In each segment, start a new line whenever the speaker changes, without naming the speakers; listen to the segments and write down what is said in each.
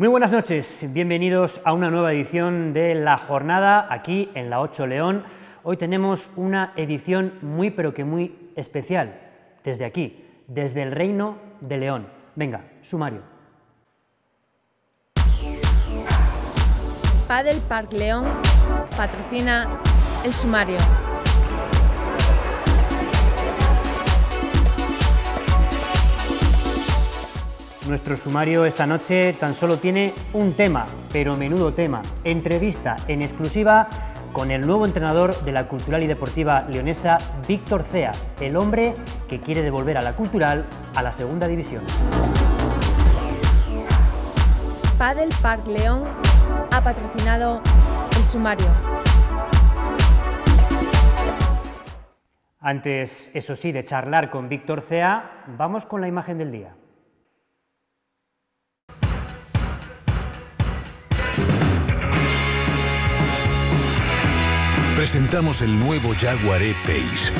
Muy buenas noches, bienvenidos a una nueva edición de La Jornada aquí en La 8 León. Hoy tenemos una edición muy pero que muy especial, desde aquí, desde el Reino de León. Venga, sumario. Padel Park León patrocina el sumario. Nuestro sumario esta noche tan solo tiene un tema, pero menudo tema. Entrevista en exclusiva con el nuevo entrenador de la Cultural y Deportiva leonesa, Víctor Cea, el hombre que quiere devolver a la Cultural a la Segunda División. Padel Park León ha patrocinado el sumario. Antes, eso sí, de charlar con Víctor Cea, vamos con la imagen del día. presentamos el nuevo Jaguar E-Pace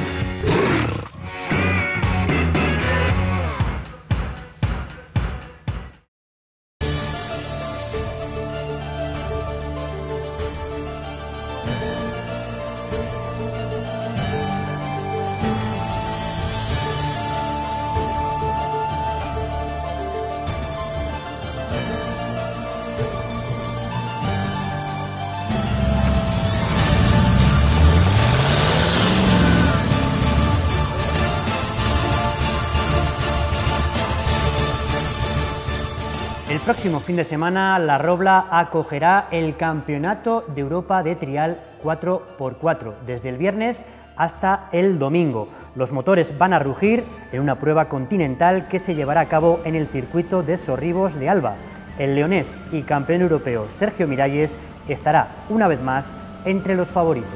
El próximo fin de semana, La Robla acogerá el Campeonato de Europa de Trial 4x4, desde el viernes hasta el domingo. Los motores van a rugir en una prueba continental que se llevará a cabo en el circuito de Sorribos de Alba. El leonés y campeón europeo Sergio Miralles estará una vez más entre los favoritos.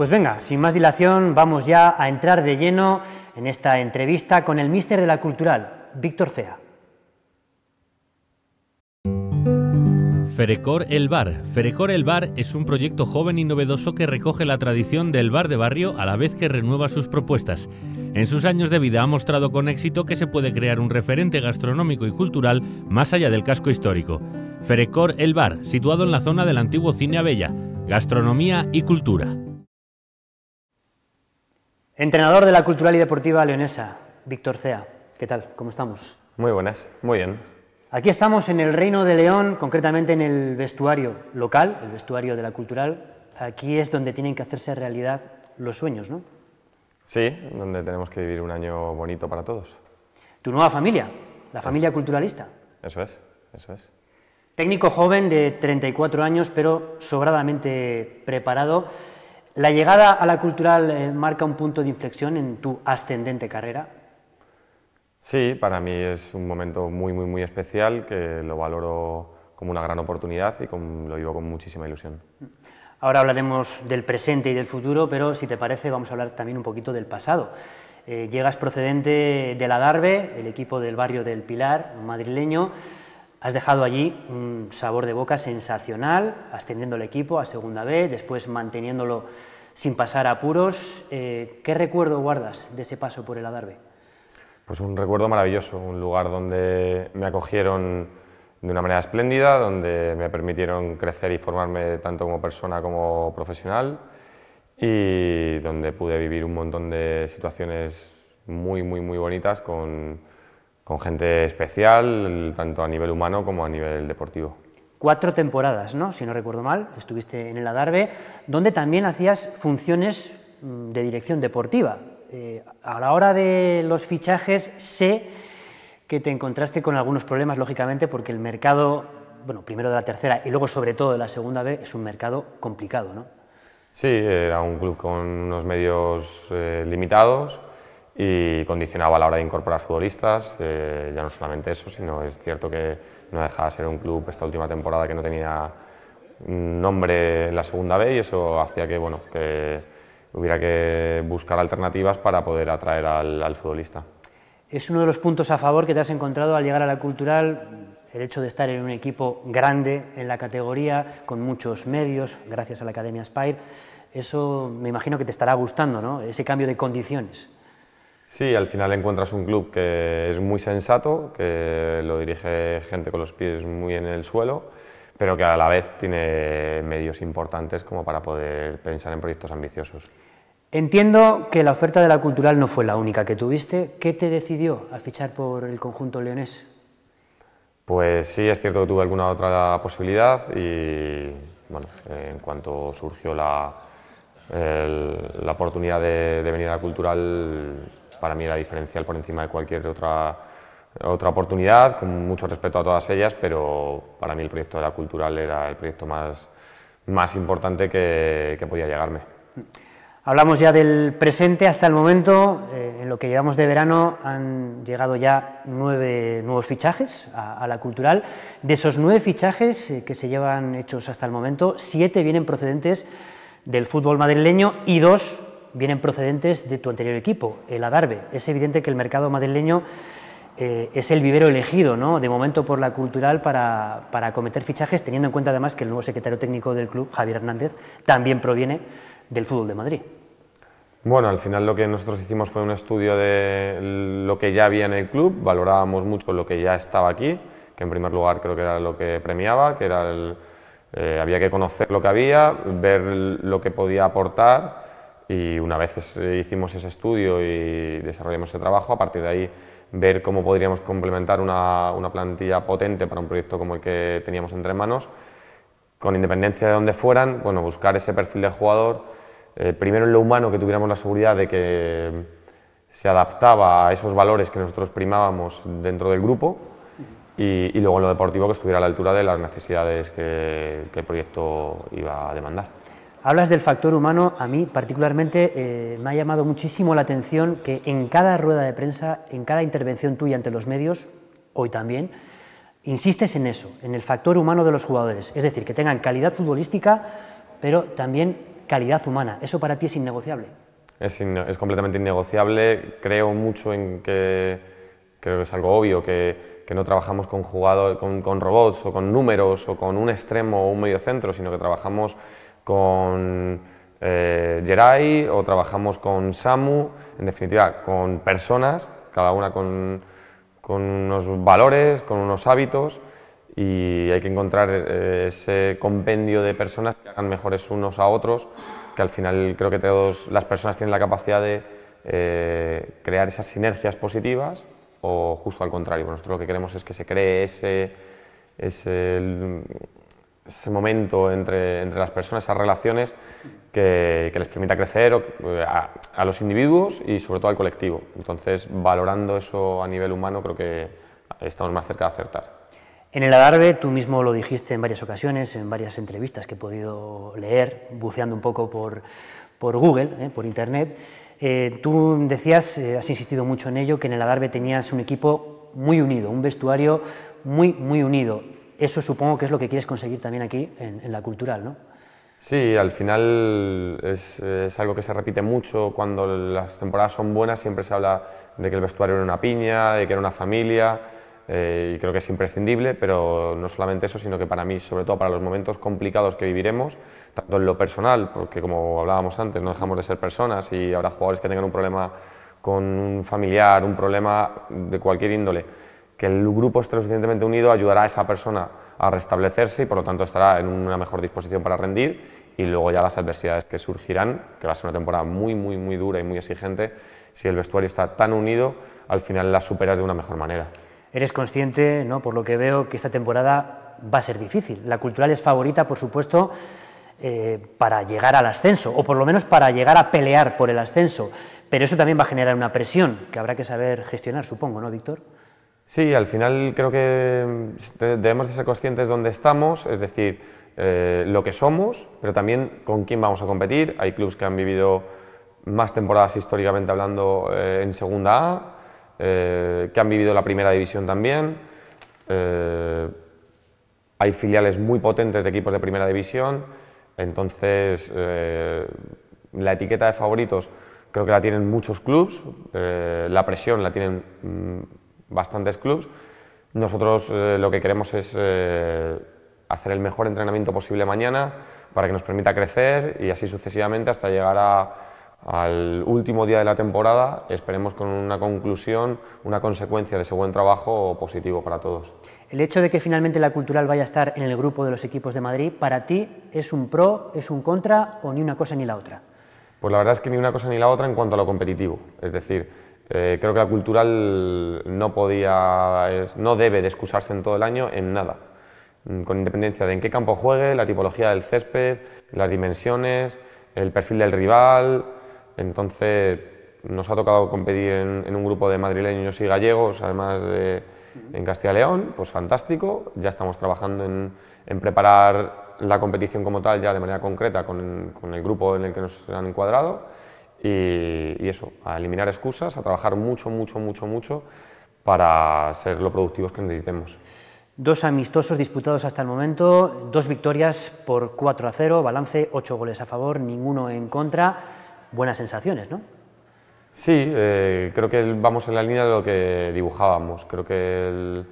Pues venga, sin más dilación, vamos ya a entrar de lleno en esta entrevista con el míster de la cultural, Víctor Fea.
Ferecor El Bar. Ferecor El Bar es un proyecto joven y novedoso que recoge la tradición del bar de barrio a la vez que renueva sus propuestas. En sus años de vida ha mostrado con éxito que se puede crear un referente gastronómico y cultural más allá del casco histórico. Ferecor El Bar, situado en la zona del antiguo Cine Abella,
gastronomía
y cultura. Entrenador de la Cultural y Deportiva Leonesa, Víctor Cea. ¿Qué tal? ¿Cómo estamos?
Muy buenas, muy bien.
Aquí estamos en el Reino de León, concretamente en el vestuario local, el vestuario de la Cultural. Aquí es donde tienen que hacerse realidad los sueños, ¿no?
Sí, donde tenemos que vivir un año bonito para todos.
Tu nueva familia, la familia culturalista.
Eso es, eso es.
Técnico joven de 34 años, pero sobradamente preparado. ¿La llegada a la cultural eh, marca un punto de inflexión en tu ascendente carrera?
Sí, para mí es un momento muy, muy, muy especial que lo valoro como una gran oportunidad y lo vivo con muchísima ilusión.
Ahora hablaremos del presente y del futuro, pero si te parece vamos a hablar también un poquito del pasado. Eh, llegas procedente del Adarve, el equipo del barrio del Pilar, madrileño. Has dejado allí un sabor de boca sensacional, ascendiendo el equipo a Segunda B, después manteniéndolo sin pasar apuros. Eh, ¿Qué recuerdo guardas de ese paso por el Adarve?
Pues un recuerdo maravilloso, un lugar donde me acogieron de una manera espléndida, donde me permitieron crecer y formarme tanto como persona como profesional y donde pude vivir un montón de situaciones muy, muy, muy bonitas con con gente especial, tanto a nivel humano como a nivel deportivo.
Cuatro temporadas, ¿no? Si no recuerdo mal, estuviste en el Adarve, donde también hacías funciones mm, de dirección deportiva. Eh, a la hora de los fichajes sé que te encontraste con algunos problemas, lógicamente, porque el mercado, bueno, primero de la tercera y luego sobre todo de la segunda B, es un mercado complicado, ¿no?
Sí, era un club con unos medios eh, limitados, y condicionaba a la hora de incorporar futbolistas, eh, ya no solamente eso, sino es cierto que no dejaba de ser un club esta última temporada que no tenía nombre en la segunda B y eso hacía que, bueno, que hubiera que buscar alternativas para poder atraer al, al futbolista.
Es uno de los puntos a favor que te has encontrado al llegar a la cultural, el hecho de estar en un equipo grande en la categoría, con muchos medios, gracias a la Academia Spire. Eso me imagino que te estará gustando, ¿no? Ese cambio de condiciones.
Sí, al final encuentras un club que es muy sensato, que lo dirige gente con los pies muy en el suelo, pero que a la vez tiene medios importantes como para poder pensar en proyectos ambiciosos.
Entiendo que la oferta de la cultural no fue la única que tuviste. ¿Qué te decidió a fichar por el conjunto leonés?
Pues sí, es cierto que tuve alguna otra posibilidad y bueno, en cuanto surgió la, la oportunidad de, de venir a la cultural para mí era diferencial por encima de cualquier otra, otra oportunidad, con mucho respeto a todas ellas, pero para mí el proyecto de la cultural era el proyecto más, más importante que, podía llegarme.
Hablamos ya del presente hasta el momento. Eh, en lo que llevamos de verano han llegado ya nueve nuevos fichajes a, la cultural. De esos nueve fichajes eh, que se llevan hechos hasta el momento, siete vienen procedentes del fútbol madrileño y dos vienen procedentes de tu anterior equipo, el Adarve. Es evidente que el mercado madrileño eh, es el vivero elegido, de momento por la cultural, para, para fichajes, teniendo en cuenta además que el nuevo secretario técnico del club, Javier Hernández, también proviene del fútbol de Madrid.
Bueno, al final lo que nosotros hicimos fue un estudio de lo que ya había en el club, valorábamos mucho lo que ya estaba aquí, que en primer lugar creo que era lo que premiaba, que era eh, había que conocer lo que había, ver lo que podía aportar y una vez eh, hicimos ese estudio y desarrollamos ese trabajo, a partir de ahí ver cómo podríamos complementar una, plantilla potente para un proyecto como el que teníamos entre manos, con independencia de dónde fueran, bueno, buscar ese perfil de jugador, eh, primero en lo humano que tuviéramos la seguridad de que se adaptaba a esos valores que nosotros primábamos dentro del grupo y, luego en lo deportivo que estuviera a la altura de las necesidades que el proyecto iba a demandar.
Hablas del factor humano, a mí particularmente eh, me ha llamado muchísimo la atención que en cada rueda de prensa, en cada intervención tuya ante los medios, hoy también, insistes en eso, en el factor humano de los jugadores, es decir, que tengan calidad futbolística, pero también calidad humana. ¿Eso para ti es innegociable?
Es, completamente innegociable, creo mucho en que, creo que es algo obvio, que, no trabajamos con, jugador, con, con robots o con números o con un extremo o un medio centro, sino que trabajamos con eh, Jerai o trabajamos con Samu, en definitiva, con personas, cada una con, unos valores, con unos hábitos y hay que encontrar eh, ese compendio de personas que hagan mejores unos a otros, que al final creo que todos las personas tienen la capacidad de eh, crear esas sinergias positivas o justo al contrario. Nosotros lo que queremos es que se cree ese, ese ese momento entre, las personas, esas relaciones que, les permita crecer eh, a, los individuos y sobre todo al colectivo. Entonces, valorando eso a nivel humano, creo que estamos más cerca de acertar.
En el Adarve, tú mismo lo dijiste en varias ocasiones, en varias entrevistas que he podido leer, buceando un poco por, Google, eh, por Internet, eh, tú decías, has insistido mucho en ello, que en el Adarve tenías un equipo muy unido, un vestuario muy, muy unido eso supongo que es lo que quieres conseguir también aquí en, la cultural, ¿no?
Sí, al final es, algo que se repite mucho. Cuando las temporadas son buenas siempre se habla de que el vestuario era una piña, de que era una familia, eh, y creo que es imprescindible, pero no solamente eso, sino que para mí, sobre todo para los momentos complicados que viviremos, tanto en lo personal, porque como hablábamos antes, no dejamos de ser personas y habrá jugadores que tengan un problema con un familiar, un problema de cualquier índole que el grupo esté lo suficientemente unido ayudará a esa persona a restablecerse y por lo tanto estará en una mejor disposición para rendir y luego ya las adversidades que surgirán, que va a ser una temporada muy, muy, muy dura y muy exigente, si el vestuario está tan unido, al final la superas de una mejor manera.
Eres consciente, ¿no? por lo que veo, que esta temporada va a ser difícil. La cultural es favorita, por supuesto, eh, para llegar al ascenso, o por lo menos para llegar a pelear por el ascenso. Pero eso también va a generar una presión que habrá que saber gestionar, supongo, ¿no, Víctor? Sí, al final creo que mm,
debemos de ser conscientes de dónde estamos, es decir, eh, lo que somos, pero también con quién vamos a competir. Hay clubes que han vivido más temporadas históricamente hablando eh, en Segunda A, eh, que han vivido la Primera División también. hay filiales muy potentes de equipos de Primera División, entonces la etiqueta de favoritos creo que la tienen muchos clubes, la presión la tienen... Mm, bastantes clubs. Nosotros eh, lo que queremos es eh, hacer el mejor entrenamiento posible mañana para que nos permita crecer y así sucesivamente hasta llegar al último día de la temporada, esperemos con una conclusión, una consecuencia de ese buen trabajo positivo para todos.
El hecho de que finalmente la cultural vaya a estar en el grupo de los equipos de Madrid, ¿para ti es un pro, es un contra o ni una cosa ni la otra?
Pues la verdad es que ni una cosa ni la otra en cuanto a lo competitivo. Es decir, eh, creo que la cultural no podía, no debe de excusarse en todo el año en nada, mm, con independencia de en qué campo juegue, la tipología del césped, las dimensiones, el perfil del rival. Entonces nos ha tocado competir en, un grupo de madrileños y gallegos, además en Castilla y León, pues fantástico. Ya estamos trabajando en, preparar la competición como tal, ya de manera concreta, con el grupo en el que nos han encuadrado y, eso, a eliminar excusas, a trabajar mucho, mucho, mucho, mucho para ser lo productivos que necesitemos.
Dos amistosos disputados hasta el momento, dos victorias por 4 a 0, balance 8 goles a favor, ninguno en contra. Buenas sensaciones, ¿no?
Sí, eh, creo que vamos en la línea de lo que dibujábamos. Creo que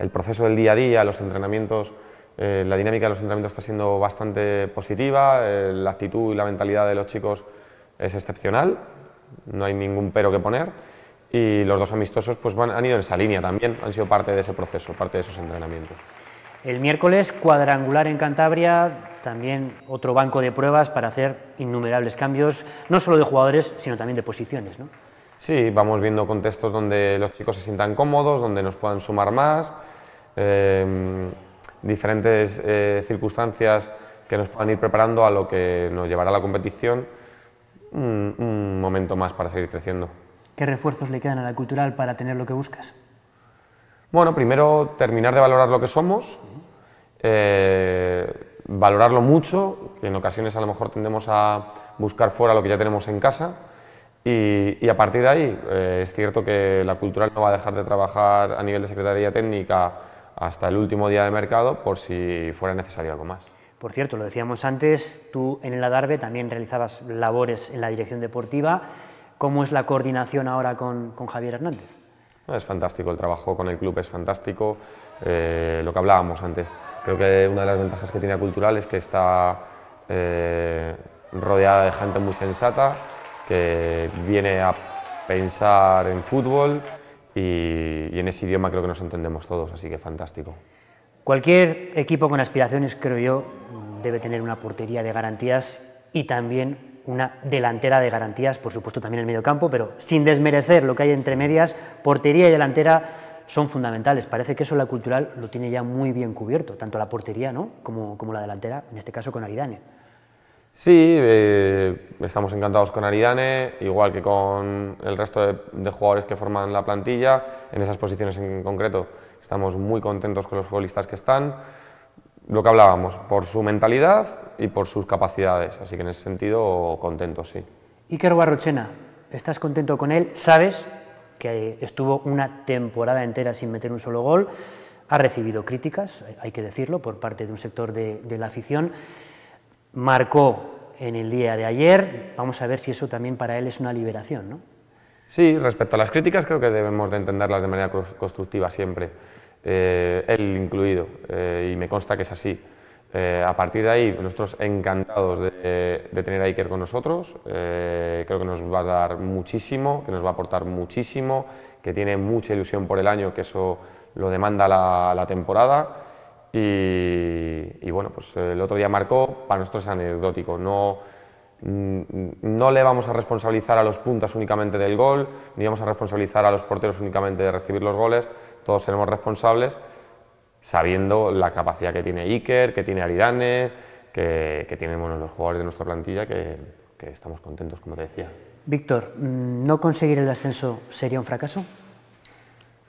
el, proceso del día a día, los entrenamientos, eh, la dinámica de los entrenamientos está siendo bastante positiva, eh, la actitud y la mentalidad de los chicos es excepcional, no hay ningún pero que poner y los dos amistosos pues han ido en esa línea también, han sido parte de ese proceso, parte de esos entrenamientos.
El miércoles cuadrangular en Cantabria, también otro banco de pruebas para hacer innumerables cambios, no solo de jugadores, sino también de posiciones, ¿no? Sí, vamos
viendo contextos donde los chicos se sientan cómodos, donde nos puedan sumar más, em, diferentes eh, circunstancias que nos puedan ir preparando a lo que nos llevará la competición un, momento más para seguir creciendo.
¿Qué refuerzos le quedan a la cultural para tener lo que buscas?
Bueno, primero terminar de valorar lo que somos, eh, valorarlo mucho, que en ocasiones a lo mejor tendemos a buscar fuera lo que ya tenemos en casa, y, a partir de ahí eh, es cierto que la cultural no va a dejar de trabajar a nivel de Secretaría Técnica hasta el último día de mercado por si fuera necesario algo más.
Por cierto, lo decíamos antes, tú en el Adarve también realizabas labores en la dirección deportiva. ¿Cómo es la coordinación ahora con, Javier Hernández?
Es fantástico, el trabajo con el club es fantástico. Eh, lo que hablábamos antes, creo que una de las ventajas que tiene Cultural es que está eh, rodeada de gente muy sensata, que viene a pensar en fútbol y en ese idioma creo que nos entendemos todos, así que fantástico.
Cualquier equipo con aspiraciones, creo yo, debe tener una portería de garantías y también una delantera de garantías, por supuesto también el mediocampo, pero sin desmerecer lo que hay entre medias, portería y delantera son fundamentales. Parece que eso la cultural lo tiene ya muy bien cubierto, tanto la portería como, la delantera, en este caso con Aridane. Sí,
eh, estamos encantados con Aridane, igual que con el resto de jugadores que forman la plantilla, en esas posiciones en concreto Estamos muy contentos con los futbolistas que están. Lo que hablábamos, por su mentalidad y por sus capacidades. Así que en ese sentido, contentos, sí.
Iker Barrochena, ¿estás contento con él? Sabes que estuvo una temporada entera sin meter un solo gol. Ha recibido críticas, hay que decirlo, por parte de un sector de, de la afición. Marcó en el día de ayer. Vamos a ver si eso también para él es una liberación, ¿no? Sí, respecto a
las críticas creo que debemos de entenderlas de manera constructiva siempre, eh, él incluido, eh, y me consta que es así. Eh, a partir de ahí, nosotros encantados de, tener a Iker con nosotros, creo que nos va a dar muchísimo, que nos va a aportar muchísimo, que tiene mucha ilusión por el año, que eso lo demanda la, temporada. Y, bueno, pues el otro día marcó, para nosotros es anecdótico, no Mm, no le vamos a responsabilizar a los puntas únicamente del gol, ni vamos a responsabilizar a los porteros únicamente de recibir los goles, todos seremos responsables sabiendo la capacidad que tiene Iker, que tiene Aridane, que, que tienen bueno, los jugadores de nuestra plantilla, que, estamos contentos, como te decía.
Víctor, mm, ¿no conseguir el ascenso sería un fracaso?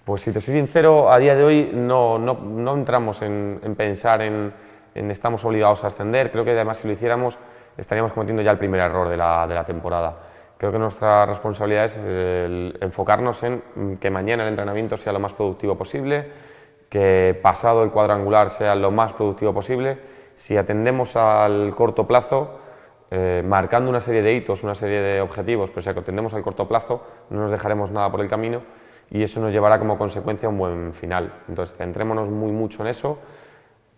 Pues si te soy sincero, a día de hoy no, no, no entramos en, pensar en, en estamos obligados a ascender, creo que además si lo hiciéramos estaríamos cometiendo ya el primer error de la, temporada. Creo que nuestra responsabilidad es eh, enfocarnos en mm, que mañana el entrenamiento sea lo más productivo posible, que pasado el cuadrangular sea lo más productivo posible. Si atendemos al corto plazo, eh, marcando una serie de hitos, una serie de objetivos, pero si atendemos al corto plazo, no nos dejaremos nada por el camino y eso nos llevará como consecuencia a un buen final. Entonces, centrémonos muy mucho en eso,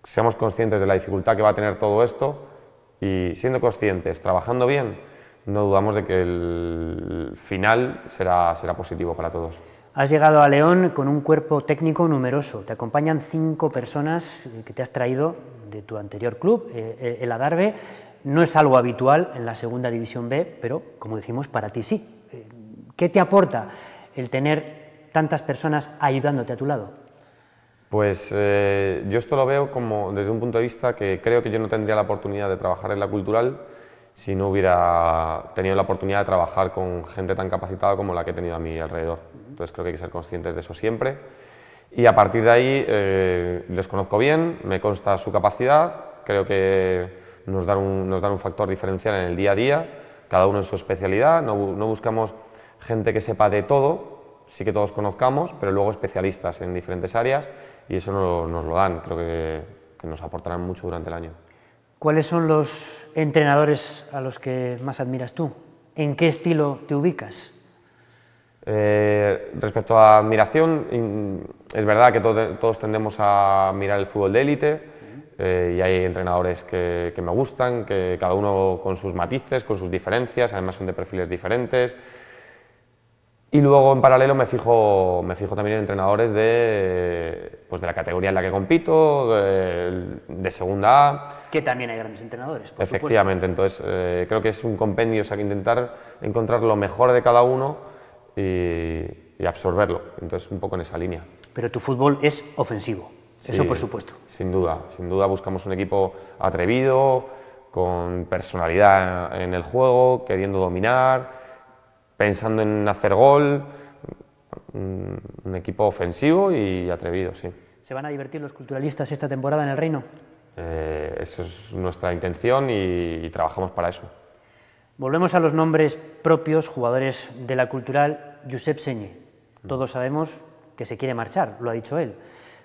seamos conscientes de la dificultad que va a tener todo esto y siendo conscientes, trabajando bien, no dudamos de que el final será, será positivo
para todos. Has llegado a León con un cuerpo técnico numeroso. Te acompañan cinco personas eh, que te has traído de tu anterior club, eh, eh, el Adarve. No es algo habitual en la segunda división B, pero como decimos, para ti sí. ¿Qué te aporta el tener tantas personas ayudándote a tu lado?
Pues eh, yo esto lo veo como desde un punto de vista que creo que yo no tendría la oportunidad de trabajar en la cultural si no hubiera tenido la oportunidad de trabajar con gente tan capacitada como la que he tenido a mi alrededor. Entonces creo que hay que ser conscientes de eso siempre. Y a partir de ahí eh, les conozco bien, me consta su capacidad, creo que nos dan, un, nos dan un factor diferencial en el día a día, cada uno en su especialidad, no buscamos gente que sepa de todo, sí que todos conozcamos, pero luego especialistas en diferentes áreas y eso nos lo dan, creo que, nos aportarán mucho durante el año.
¿Cuáles son los entrenadores a los que más admiras tú? ¿En qué estilo te ubicas?
Eh, respecto a admiración, es verdad que todos tendemos a mirar el fútbol de élite eh, y hay entrenadores que, que, me gustan, que cada uno con sus matices, con sus diferencias, además son de perfiles diferentes. Y luego en paralelo me fijo, me fijo también en entrenadores de, pues de la categoría en la que compito, de, segunda A.
Que también hay grandes entrenadores. Por Efectivamente,
entonces eh, creo que es un compendio, o sea, que intentar encontrar lo mejor de cada uno y, absorberlo. Entonces un poco en esa línea.
Pero tu fútbol es ofensivo, eso por supuesto.
Sin duda, sin duda buscamos un equipo atrevido, con personalidad en el juego, queriendo dominar pensando en hacer gol, un, equipo ofensivo y atrevido, sí.
¿Se van a divertir los culturalistas esta temporada en el Reino?
Eh, esa es nuestra intención y, trabajamos para eso.
Volvemos a los nombres propios, jugadores de la cultural, Josep Señé. Mm. Todos sabemos que se quiere marchar, lo ha dicho él.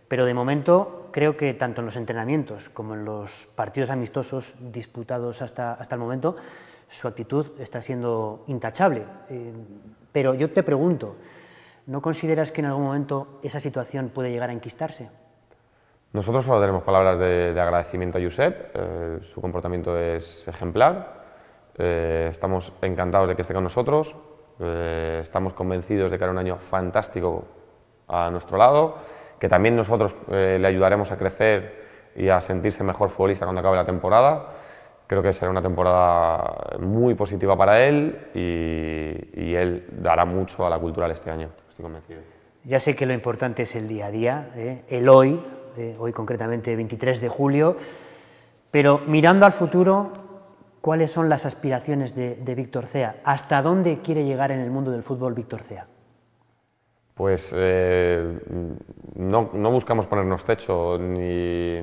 Pero de momento creo que tanto en los entrenamientos como en los partidos amistosos disputados hasta, hasta el momento su actitud está siendo intachable. Eh, pero yo te pregunto, ¿no consideras que en algún momento esa situación puede llegar a enquistarse? Nosotros
solo tenemos palabras de, agradecimiento a Josep, eh, su comportamiento es ejemplar, eh, estamos encantados de que esté con nosotros, estamos convencidos de que hará un año fantástico a nuestro lado, que también nosotros le ayudaremos a crecer y a sentirse mejor futbolista cuando acabe la temporada Creo que será una temporada muy positiva para él y, él dará mucho a la cultural este año, estoy convencido.
Ya sé que lo importante es el día a día, eh, el hoy, eh, hoy concretamente 23 de julio, pero mirando al futuro, ¿cuáles son las aspiraciones de, de Víctor Cea? ¿Hasta dónde quiere llegar en el mundo del fútbol Víctor Cea?
pues eh, no, buscamos ponernos techo ni,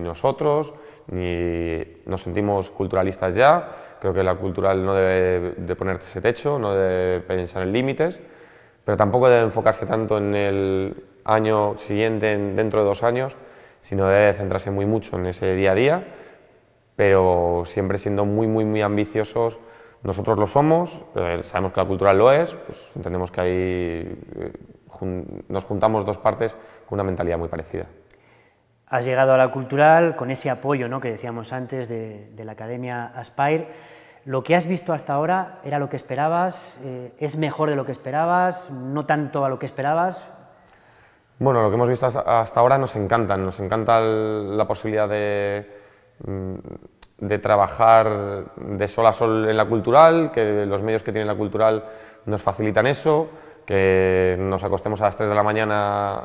nosotros, ni nos sentimos culturalistas ya. Creo que la cultural no debe de ponerse techo, no debe pensar en límites, pero tampoco debe enfocarse tanto en el año siguiente, dentro de dos años, sino debe centrarse muy mucho en ese día a día, pero siempre siendo muy, muy, muy ambiciosos nosotros lo somos, eh, sabemos que la cultural lo es, pues entendemos que hay eh, nos juntamos dos partes con una mentalidad muy parecida.
Has llegado a la cultural con ese apoyo ¿no? que decíamos antes de, la Academia Aspire. ¿Lo que has visto hasta ahora era lo que esperabas? Eh, ¿Es mejor de lo que esperabas? ¿No tanto a lo que esperabas?
Bueno, lo que hemos visto hasta ahora nos encanta. Nos encanta la posibilidad de, mm, de, trabajar de sol a sol en la cultural, que los medios que tiene la cultural nos facilitan eso que nos acostemos a las 3 de la mañana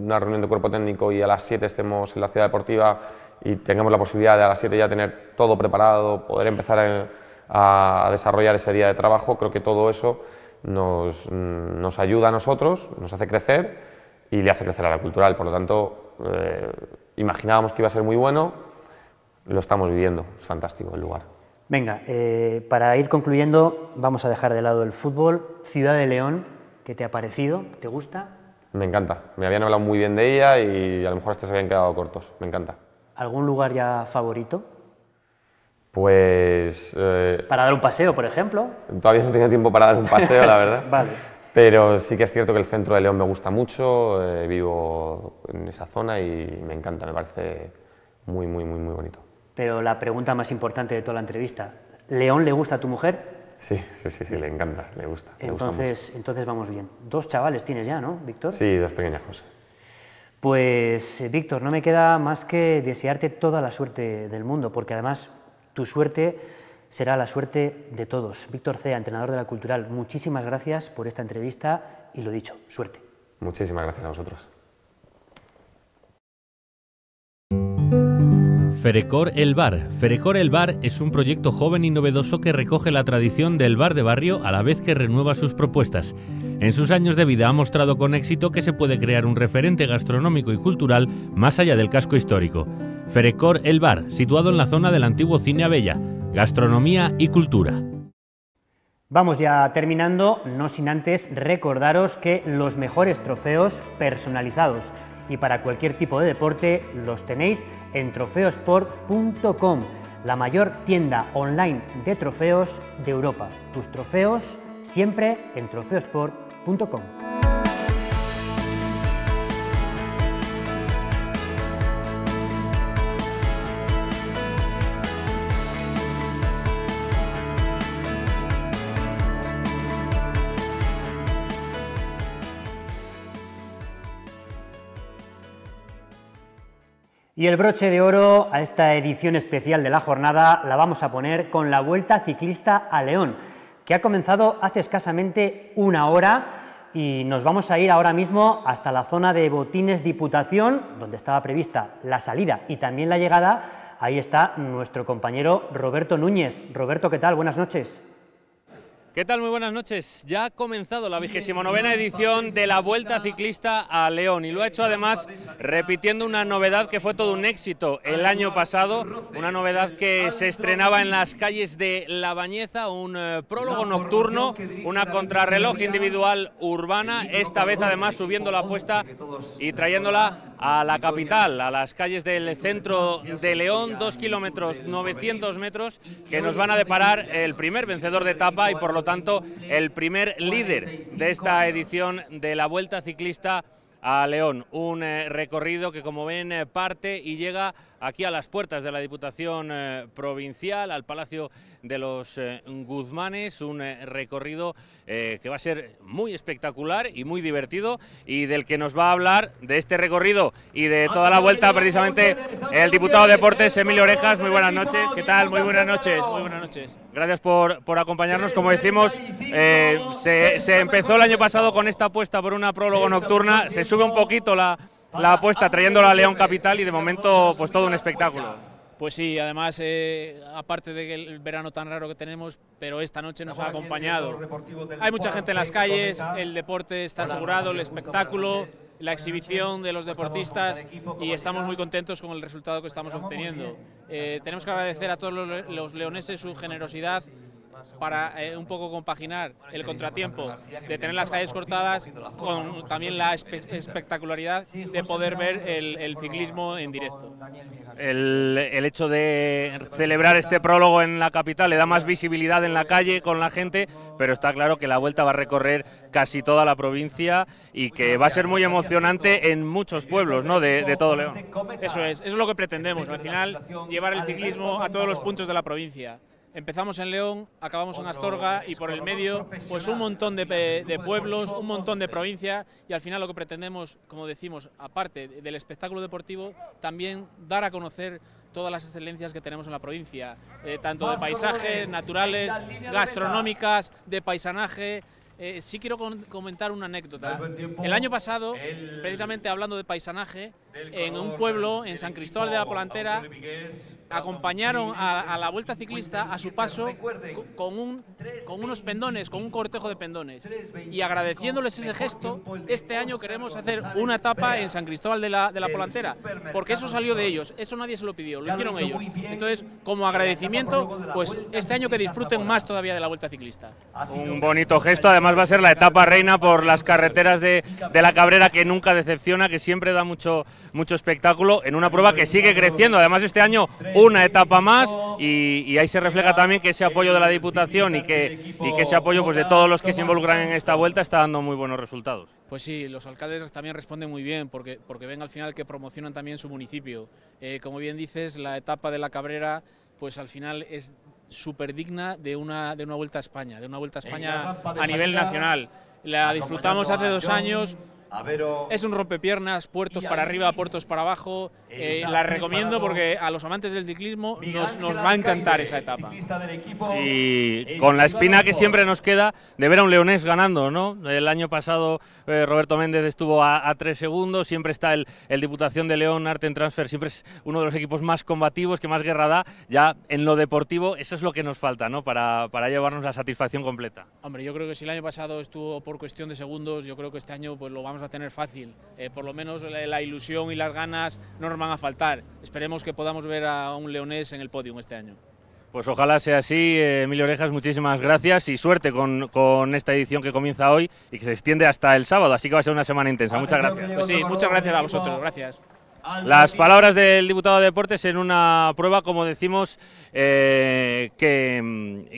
una reunión de cuerpo técnico y a las 7 estemos en la ciudad deportiva y tengamos la posibilidad de a las 7 ya tener todo preparado, poder empezar a, desarrollar ese día de trabajo, creo que todo eso nos, nos, ayuda a nosotros, nos hace crecer y le hace crecer a la cultural. Por lo tanto, eh, imaginábamos que iba a ser muy bueno, lo estamos viviendo, es fantástico el lugar.
Venga, eh, para ir concluyendo, vamos a dejar de lado el fútbol. Ciudad de León, ¿Qué te ha parecido? ¿Te gusta?
Me encanta. Me habían hablado muy bien de ella y a lo mejor hasta se habían quedado cortos. Me encanta.
¿Algún lugar ya favorito?
Pues... Eh,
para dar un paseo, por ejemplo.
Todavía no tenía tiempo para dar un paseo, la verdad. vale. Pero sí que es cierto que el centro de León me gusta mucho, eh, vivo en esa zona y me encanta, me parece muy, muy, muy, muy bonito.
Pero la pregunta más importante de toda la entrevista, ¿León le gusta a tu
mujer? Sí, sí, sí, sí, le encanta, le gusta. Entonces,
entonces vamos bien. Dos chavales tienes ya, ¿no, Víctor? Sí, dos pequeñajos. Pues, eh, Víctor, no me queda más que desearte toda la suerte del mundo, porque además tu suerte será la suerte de todos. Víctor Cea, entrenador de la Cultural, muchísimas gracias por esta entrevista y lo dicho, suerte.
Muchísimas gracias a vosotros.
Ferecor El Bar. Ferecor El Bar es un proyecto joven y novedoso que recoge la tradición del bar de barrio a la vez que renueva sus propuestas. En sus años de vida ha mostrado con éxito que se puede crear un referente gastronómico y cultural más allá del casco histórico. Ferecor El Bar, situado en la zona del antiguo Cine Abella. Gastronomía y cultura.
Vamos ya terminando, no sin antes recordaros que los mejores trofeos personalizados y para cualquier tipo de deporte los tenéis en trofeosport.com, la mayor tienda online de trofeos de Europa. Tus trofeos siempre en trofeosport.com. Y el broche de oro a esta edición especial de la jornada la vamos a poner con la Vuelta Ciclista a León, que ha comenzado hace escasamente una hora y nos vamos a ir ahora mismo hasta la zona de Botines Diputación, donde estaba prevista la salida y también la llegada. Ahí está nuestro compañero Roberto Núñez. Roberto, ¿qué tal? Buenas noches.
¿Qué tal? Muy buenas noches. Ya ha comenzado la vigésimo novena edición de la Vuelta Ciclista a León y lo ha hecho además repitiendo una novedad que fue todo un éxito el año pasado, una novedad que se estrenaba en las calles de La Bañeza, un eh, prólogo nocturno, una contrarreloj individual urbana, esta vez además subiendo la apuesta y trayéndola a la capital, a las calles del centro de León, dos kilómetros, 900 metros, que nos van a deparar el primer vencedor de etapa y por lo lo tanto, el primer líder de esta edición de la Vuelta Ciclista a León. Un eh, recorrido que, como ven, eh, parte y llega aquí a las puertas de la Diputación eh, Provincial, al Palacio de los eh, Guzmanes, un eh, recorrido que va a ser muy espectacular y muy divertido y del que nos va a hablar de este recorrido y de toda la vuelta precisamente el diputado de Deportes Emilio Orejas. Muy buenas noches, ¿qué tal? Muy buenas noches, muy buenas noches. Gracias por, acompañarnos. Como decimos, se, se empezó el año pasado con esta apuesta por una prólogo nocturna, se sube un poquito la la apuesta, trayéndola a León Capital y de momento pues todo un espectáculo.
Pues sí, además, eh, aparte del verano tan raro que tenemos, pero esta noche nos ha acompañado. Hay mucha gente en las calles, el deporte está asegurado, el espectáculo, la exhibición de los deportistas y estamos muy contentos con el resultado que estamos obteniendo. Eh, tenemos que agradecer a todos los leoneses su generosidad, para eh, un poco compaginar el contratiempo de tener las calles cortadas con también la espectacularidad de poder ver el, ciclismo en directo.
El, hecho de celebrar este prólogo en la capital le da más visibilidad en la calle con la gente, pero está claro que la vuelta va a recorrer casi toda la provincia y que va a ser muy emocionante en muchos pueblos ¿no? de, de todo León.
Eso es, eso es lo que pretendemos, al final llevar el ciclismo a todos los puntos de la provincia. Empezamos en León, acabamos en Astorga y por el medio, pues un montón de, pueblos, un montón de provincias y al final lo que pretendemos, como decimos, aparte del espectáculo deportivo, también dar a conocer todas las excelencias que tenemos en la provincia, eh, tanto de paisajes, naturales, gastronómicas, de paisanaje, eh, sí quiero comentar una anécdota. El año pasado, precisamente hablando de paisanaje, en un pueblo, en San Cristóbal de la Polantera, acompañaron a, la vuelta ciclista a su paso con, un, con unos pendones, con un cortejo de pendones. Y agradeciéndoles ese gesto, este año queremos hacer una etapa en San Cristóbal de la, Polantera, porque eso salió de ellos, eso nadie se lo pidió, lo hicieron ellos. Entonces, como agradecimiento, pues este año que disfruten más todavía de la vuelta ciclista.
Un bonito gesto, además va a ser la etapa reina por las carreteras de, de la Cabrera que nunca decepciona, que siempre da mucho mucho espectáculo en una prueba que sigue creciendo. Además, este año una etapa más y, ahí se refleja también que ese apoyo de la Diputación y que, y que ese apoyo pues, de todos los que se involucran en esta vuelta está dando muy buenos resultados.
Pues sí, los alcaldes también responden muy bien porque, porque ven al final que promocionan también su municipio. Eh, como bien dices, la etapa de la Cabrera pues al final es súper digna de una, de una vuelta a España, de una vuelta a España a nivel nacional. La disfrutamos hace dos años es un rompepiernas, puertos para arriba, puertos para abajo. Eh, la recomiendo porque a los amantes del ciclismo nos, nos va a encantar esa etapa.
Y con la espina que siempre nos queda de ver a un leonés ganando, ¿no? El año pasado eh, Roberto Méndez estuvo a, tres segundos, siempre está el, el Diputación de León, Arte en Transfer, siempre es uno de los equipos más combativos, que más guerra da. Ya en lo deportivo, eso es lo que nos falta, ¿no? Para, para llevarnos la satisfacción completa.
Hombre, yo creo que si el año pasado estuvo por cuestión de segundos, yo creo que este año pues lo vamos a a tener fácil. Eh, por lo menos la, ilusión y las ganas no nos van a faltar. Esperemos que podamos ver a un leonés en el podium este año.
Pues ojalá sea así, eh, Emilio Orejas, muchísimas gracias y suerte con, con, esta edición que comienza hoy y que se extiende hasta el sábado, así que va a ser una semana intensa. Muchas gracias.
Pues sí, muchas gracias a vosotros, gracias. Las
palabras del diputado de Deportes en una prueba, como decimos, eh, mm,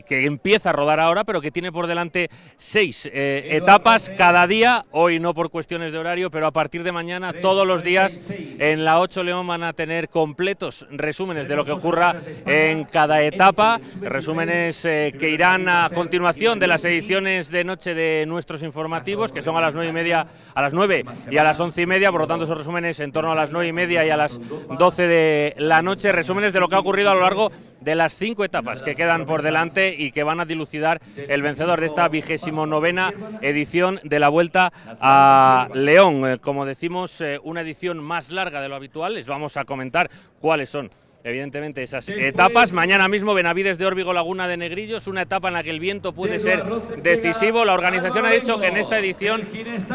que, empieza a rodar ahora, pero que tiene por delante seis eh, etapas cada día, hoy no por cuestiones de horario, pero a partir de mañana, todos los días, en la 8 León van a tener completos resúmenes de lo que ocurra en cada etapa, resúmenes eh, que irán a continuación de las ediciones de noche de nuestros informativos, que son a las nueve y media, a las 9 y a las once y media, por lo tanto esos resúmenes en torno a las 9 y media y a las 12 de la noche. Resúmenes de lo que ha ocurrido a lo largo de las cinco etapas que quedan por delante y que van a dilucidar el vencedor de esta vigésimo novena edición de la Vuelta a León. Eh, como decimos, eh, una edición más larga de lo habitual. Les vamos a comentar cuáles son evidentemente esas etapas. Mañana mismo Benavides de Órbigo Laguna de Negrillos, una etapa en la que el viento puede ser decisivo. La organización ha dicho que en esta edición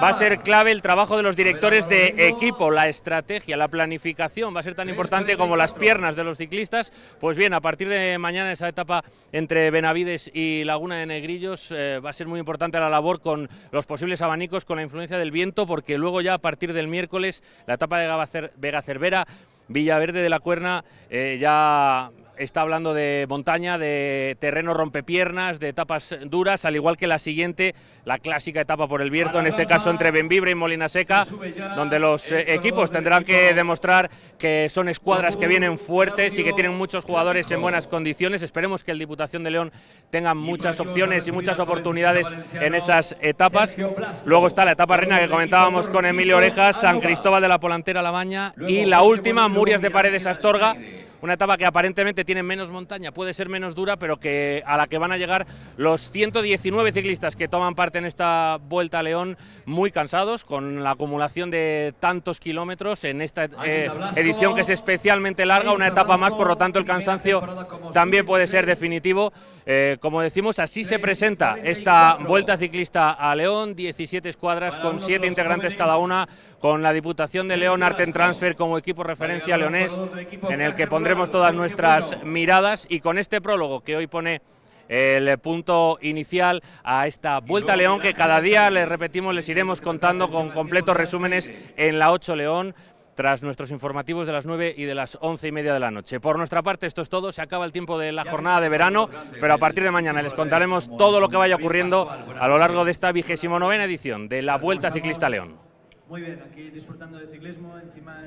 va a ser clave el trabajo de los directores de equipo, la estrategia, la planificación, va a ser tan importante como las piernas de los ciclistas. Pues bien, a partir de mañana esa etapa entre Benavides y Laguna de Negrillos eh, va a ser muy importante la labor con los posibles abanicos, con la influencia del viento, porque luego ya a partir del miércoles la etapa de Vega Cervera Verde de la Cuerna eh, ya está hablando de montaña, de terreno rompepiernas, de etapas duras, al igual que la siguiente, la clásica etapa por el Bierzo, en este caso entre Benvibre y Molina Seca, donde los eh, equipos tendrán que demostrar que son escuadras que vienen fuertes y que tienen muchos jugadores en buenas condiciones. Esperemos que el Diputación de León tenga muchas opciones y muchas oportunidades en esas etapas. Luego está la etapa reina que comentábamos con Emilio Orejas, San Cristóbal de la Polantera La Baña y la última, Murias de Paredes Astorga una etapa que aparentemente tiene menos montaña, puede ser menos dura, pero que a la que van a llegar los 119 ciclistas que toman parte en esta Vuelta a León, muy cansados, con la acumulación de tantos kilómetros en esta eh, edición que es especialmente larga, una etapa más, por lo tanto el cansancio también puede ser definitivo. Eh, como decimos, así se presenta esta Vuelta Ciclista a León, 17 escuadras con 7 integrantes cada una, con la Diputación de León Arte en Transfer como equipo referencia leonés, en el que pondremos todas nuestras miradas y con este prólogo que hoy pone el punto inicial a esta Vuelta a León que cada día, les repetimos, les iremos contando con completos resúmenes en la 8 León tras nuestros informativos de las 9 y de las 11 y media de la noche. Por nuestra parte, esto es todo. Se acaba el tiempo de la jornada de verano, pero a partir de mañana les contaremos todo lo que vaya ocurriendo a lo largo de esta vigésimo novena edición de la Vuelta Ciclista León. Muy bien, aquí disfrutando de
ciclismo, encima...